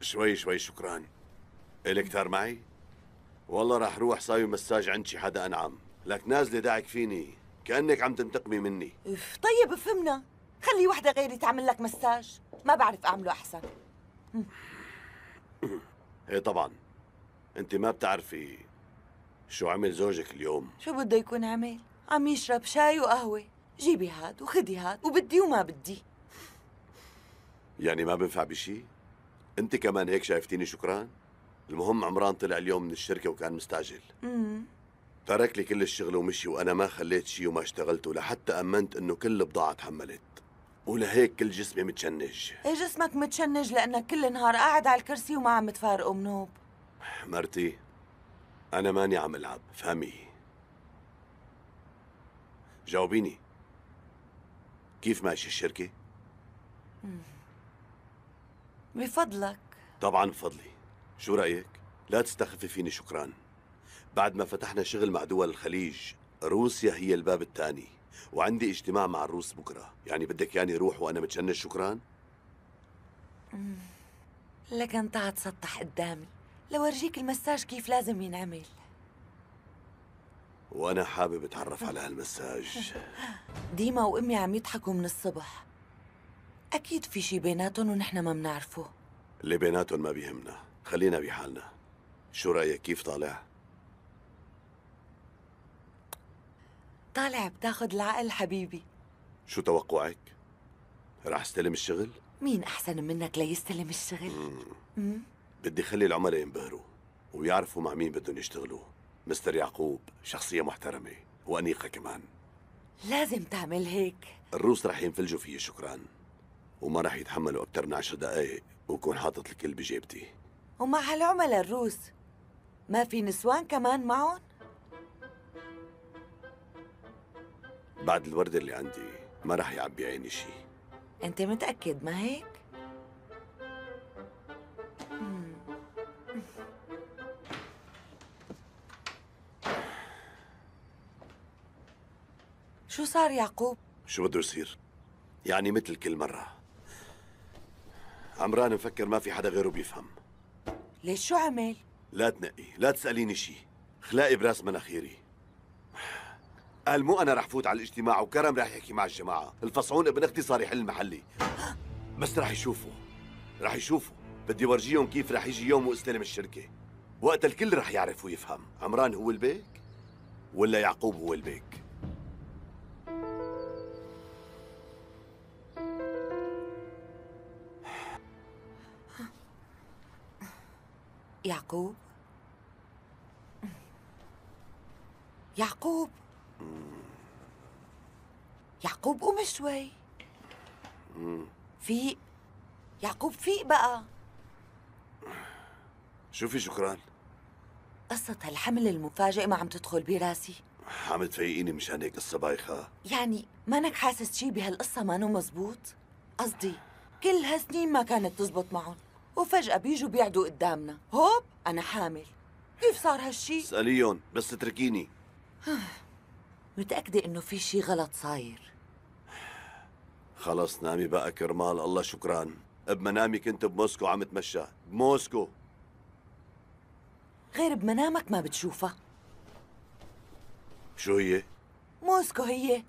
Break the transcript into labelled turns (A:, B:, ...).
A: شوي شوي شكرا إلك تار معي؟ والله راح روح ساوي مساج عند شي حدا أنعم لك نازلة داعك فيني كأنك عم تنتقمي مني
B: اف طيب فهمنا خلي وحدة غيري تعمل لك مساج ما بعرف أعمله أحسن
A: ايه طبعا انت ما بتعرفي شو عمل زوجك اليوم
B: شو بده يكون عمل عم يشرب شاي وقهوة جيبي هاد وخدي هاد وبدي وما بدي
A: يعني ما بنفع بشي انت كمان هيك شايفتيني شكران المهم عمران طلع اليوم من الشركه وكان مستعجل امم ترك لي كل الشغل ومشي وانا ما خليت شيء وما اشتغلت لحتى امنت انه كل البضاعه تحملت ولهيك كل جسمي متشنج
B: ايه جسمك متشنج لانك كل نهار قاعد على الكرسي وما عم تفارقه منوب
A: مرتي انا ماني عم العب فهمي جاوبيني كيف ماشي الشركه؟
B: مم. بفضلك
A: طبعا بفضلي شو رأيك؟ لا تستخفي فيني شكرا بعد ما فتحنا شغل مع دول الخليج روسيا هي الباب الثاني وعندي اجتماع مع الروس بكرة يعني بدك يعني روح وأنا متشنج شكرا؟
B: لكن تعا تسطح قدامي لورجيك المساج كيف لازم ينعمل
A: وأنا حابب أتعرف على هالمساج
B: ديما وأمي عم يضحكوا من الصبح أكيد في شي بيناتهم ونحن ما بنعرفه
A: اللي بيناتهم ما بيهمنا خلينا بحالنا شو رأيك كيف طالع؟
B: طالع بتاخد العقل حبيبي
A: شو توقعك؟ رح استلم الشغل؟
B: مين أحسن منك ليستلم الشغل؟ مم. مم.
A: بدي خلي العملاء ينبهروا ويعرفوا مع مين بدهم يشتغلوا مستر يعقوب شخصية محترمة وأنيقة كمان
B: لازم تعمل هيك
A: الروس رح ينفلجوا فيه شكراً وما راح يتحملوا أكثر من عشر دقايق وكون حاطط الكل بجيبتي
B: ومع هالعملاء الروس ما في نسوان كمان معهم؟
A: بعد الوردة اللي عندي ما راح يعبي عيني شيء
B: أنت متأكد ما هيك؟ شو صار يعقوب؟
A: شو بده يصير؟ يعني مثل كل مرة عمران مفكر ما في حدا غيره بيفهم
B: ليش شو عمل؟
A: لا تنقي لا تسأليني شي خلاقي براس مناخيري قال مو أنا رح فوت على الاجتماع وكرم رح يحكي مع الجماعة الفصعون ابن اختي صار يحل محلي بس رح يشوفوا رح يشوفوا بدي ورجيهم كيف رح يجي يوم واستلم الشركة وقت الكل رح يعرف ويفهم عمران هو البيك ولا يعقوب هو البيك
B: يعقوب يعقوب يعقوب قوم شوي فيق يعقوب فيق بقى
A: شوفي شكران
B: قصة هالحمل المفاجئ ما عم تدخل براسي
A: عم تفيقيني مشان هيك قصة بايخة
B: يعني مانك حاسس شي بهالقصة ما مزبوط قصدي كل هالسنين ما كانت تزبط معهم وفجأة بيجوا بيعدوا قدامنا هوب أنا حامل كيف صار هالشي؟
A: اسأليهم بس اتركيني
B: متأكدة إنه في شي غلط صاير
A: خلص نامي بقى كرمال الله شكراً بمنامي كنت بموسكو عم تمشى بموسكو
B: غير بمنامك ما بتشوفها شو هي؟ موسكو هي